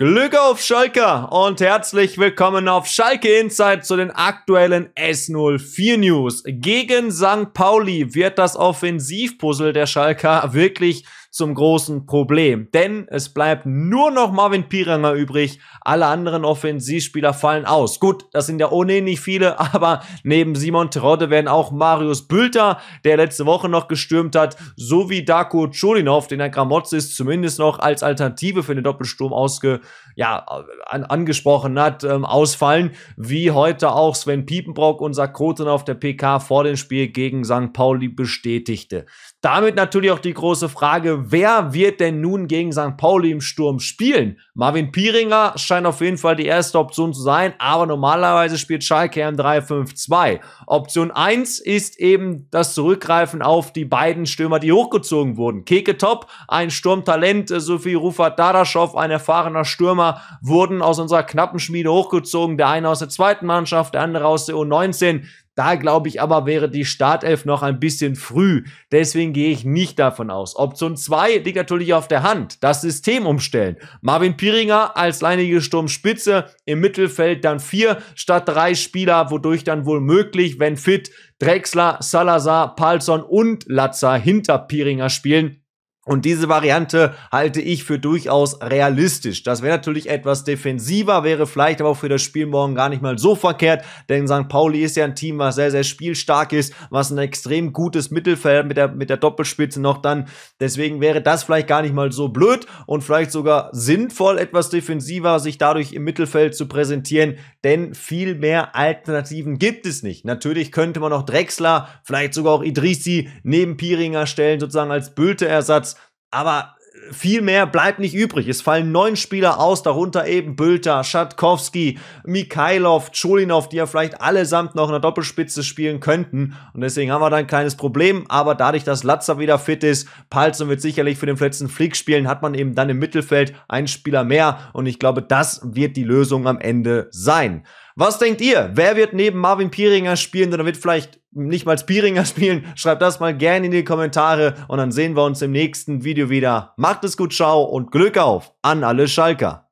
Glück auf Schalke und herzlich willkommen auf Schalke Insight zu den aktuellen S04 News. Gegen St. Pauli wird das Offensivpuzzle der Schalker wirklich zum großen Problem. Denn es bleibt nur noch Marvin Piranger übrig. Alle anderen Offensivspieler fallen aus. Gut, das sind ja ohnehin nicht viele, aber neben Simon Terodde werden auch Marius Bülter, der letzte Woche noch gestürmt hat, sowie Darko Cholinov, den Herr Gramotzis zumindest noch als Alternative für den Doppelsturm ausge, ja, an, angesprochen hat, ähm, ausfallen. Wie heute auch Sven Piepenbrock, unser Koten auf der PK vor dem Spiel gegen St. Pauli bestätigte. Damit natürlich auch die große Frage, wer wird denn nun gegen St. Pauli im Sturm spielen? Marvin Pieringer scheint auf jeden Fall die erste Option zu sein, aber normalerweise spielt Schalke im 3-5-2. Option 1 ist eben das Zurückgreifen auf die beiden Stürmer, die hochgezogen wurden. Keke Top, ein Sturmtalent, äh, Sophie Rufat Dadaschow, ein erfahrener Stürmer, wurden aus unserer knappen Schmiede hochgezogen. Der eine aus der zweiten Mannschaft, der andere aus der U19. Da glaube ich aber, wäre die Startelf noch ein bisschen früh. Deswegen gehe ich nicht davon aus. Option 2 liegt natürlich auf der Hand. Das System umstellen. Marvin Piringer als leinige Sturmspitze. Im Mittelfeld dann vier statt drei Spieler, wodurch dann wohl möglich, wenn fit, Drexler, Salazar, Palsson und Latza hinter Piringer spielen. Und diese Variante halte ich für durchaus realistisch. Das wäre natürlich etwas defensiver, wäre vielleicht aber auch für das Spiel morgen gar nicht mal so verkehrt, denn St. Pauli ist ja ein Team, was sehr, sehr spielstark ist, was ein extrem gutes Mittelfeld mit der, mit der Doppelspitze noch dann. Deswegen wäre das vielleicht gar nicht mal so blöd und vielleicht sogar sinnvoll, etwas defensiver sich dadurch im Mittelfeld zu präsentieren, denn viel mehr Alternativen gibt es nicht. Natürlich könnte man auch Drexler, vielleicht sogar auch Idrisi neben Piringer stellen, sozusagen als Bülte-Ersatz. Aber äh, viel mehr bleibt nicht übrig. Es fallen neun Spieler aus, darunter eben Bülter, Schatkowski, Mikhailov, Cholinov, die ja vielleicht allesamt noch in der Doppelspitze spielen könnten. Und deswegen haben wir da ein kleines Problem. Aber dadurch, dass Latzer wieder fit ist, Palzen wird sicherlich für den letzten Flick spielen, hat man eben dann im Mittelfeld einen Spieler mehr. Und ich glaube, das wird die Lösung am Ende sein. Was denkt ihr? Wer wird neben Marvin Pieringer spielen? Oder wird vielleicht nicht mal Spiringer spielen, schreibt das mal gerne in die Kommentare und dann sehen wir uns im nächsten Video wieder. Macht es gut, ciao und Glück auf an alle Schalker.